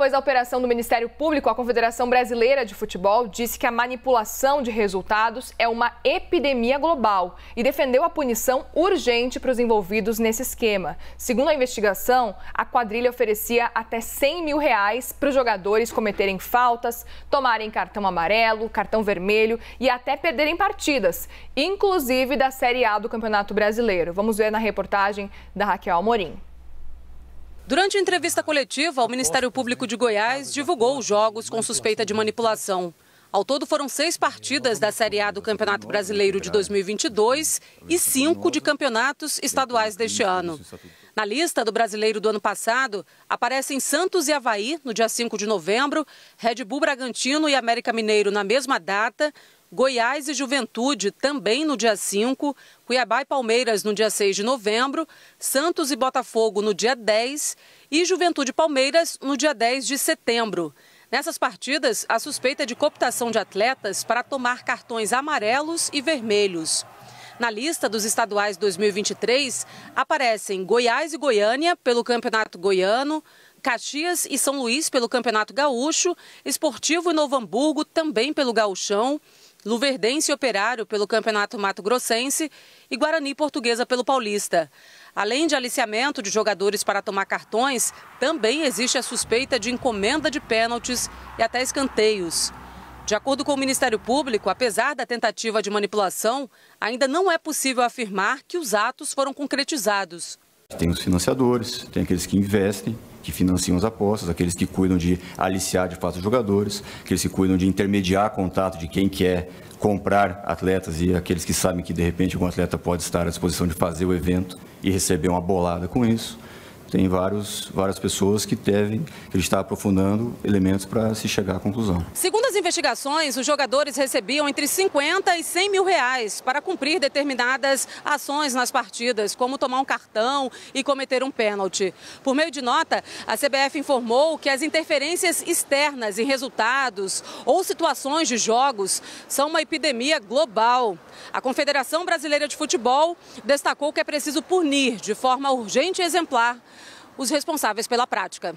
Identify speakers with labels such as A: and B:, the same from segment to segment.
A: Depois da operação do Ministério Público, a Confederação Brasileira de Futebol disse que a manipulação de resultados é uma epidemia global e defendeu a punição urgente para os envolvidos nesse esquema. Segundo a investigação, a quadrilha oferecia até 100 mil reais para os jogadores cometerem faltas, tomarem cartão amarelo, cartão vermelho e até perderem partidas, inclusive da Série A do Campeonato Brasileiro. Vamos ver na reportagem da Raquel Amorim.
B: Durante a entrevista coletiva, o Ministério Público de Goiás divulgou os jogos com suspeita de manipulação. Ao todo foram seis partidas da Série A do Campeonato Brasileiro de 2022 e cinco de campeonatos estaduais deste ano. Na lista do brasileiro do ano passado, aparecem Santos e Havaí no dia 5 de novembro, Red Bull Bragantino e América Mineiro na mesma data, Goiás e Juventude também no dia 5, Cuiabá e Palmeiras no dia 6 de novembro, Santos e Botafogo no dia 10 e Juventude e Palmeiras no dia 10 de setembro. Nessas partidas, a suspeita de cooptação de atletas para tomar cartões amarelos e vermelhos. Na lista dos estaduais 2023, aparecem Goiás e Goiânia pelo Campeonato Goiano, Caxias e São Luís pelo Campeonato Gaúcho, Esportivo e Novo Hamburgo também pelo Gauchão, Luverdense Operário pelo Campeonato Mato Grossense e Guarani Portuguesa pelo Paulista. Além de aliciamento de jogadores para tomar cartões, também existe a suspeita de encomenda de pênaltis e até escanteios. De acordo com o Ministério Público, apesar da tentativa de manipulação, ainda não é possível afirmar que os atos foram concretizados.
C: Tem os financiadores, tem aqueles que investem, que financiam as apostas, aqueles que cuidam de aliciar de fato os jogadores, aqueles que cuidam de intermediar contato de quem quer comprar atletas e aqueles que sabem que de repente algum atleta pode estar à disposição de fazer o evento e receber uma bolada com isso tem vários, várias pessoas que devem, que está aprofundando elementos para se chegar à conclusão.
B: Segundo as investigações, os jogadores recebiam entre 50 e 100 mil reais para cumprir determinadas ações nas partidas, como tomar um cartão e cometer um pênalti. Por meio de nota, a CBF informou que as interferências externas em resultados ou situações de jogos são uma epidemia global. A Confederação Brasileira de Futebol destacou que é preciso punir de forma urgente e exemplar os responsáveis pela prática.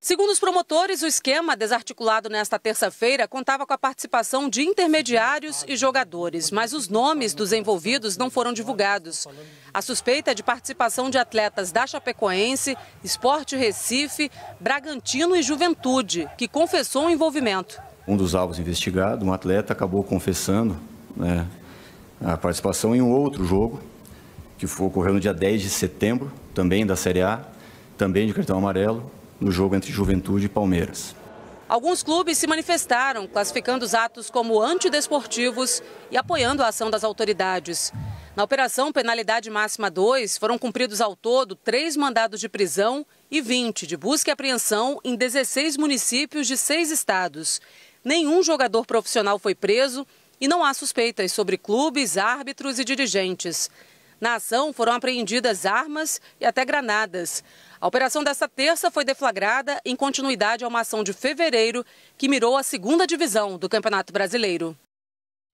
B: Segundo os promotores, o esquema desarticulado nesta terça-feira contava com a participação de intermediários e jogadores, mas os nomes dos envolvidos não foram divulgados. A suspeita é de participação de atletas da Chapecoense, Esporte Recife, Bragantino e Juventude, que confessou o envolvimento.
C: Um dos alvos investigado, um atleta, acabou confessando né, a participação em um outro jogo, que ocorreu no dia 10 de setembro, também da Série A, também de cartão amarelo, no jogo entre Juventude e Palmeiras.
B: Alguns clubes se manifestaram, classificando os atos como antidesportivos e apoiando a ação das autoridades. Na operação Penalidade Máxima 2, foram cumpridos ao todo três mandados de prisão e 20 de busca e apreensão em 16 municípios de seis estados. Nenhum jogador profissional foi preso e não há suspeitas sobre clubes, árbitros e dirigentes. Na ação foram apreendidas armas e até granadas. A operação desta terça foi deflagrada em continuidade a uma ação de fevereiro que mirou a segunda divisão do Campeonato Brasileiro.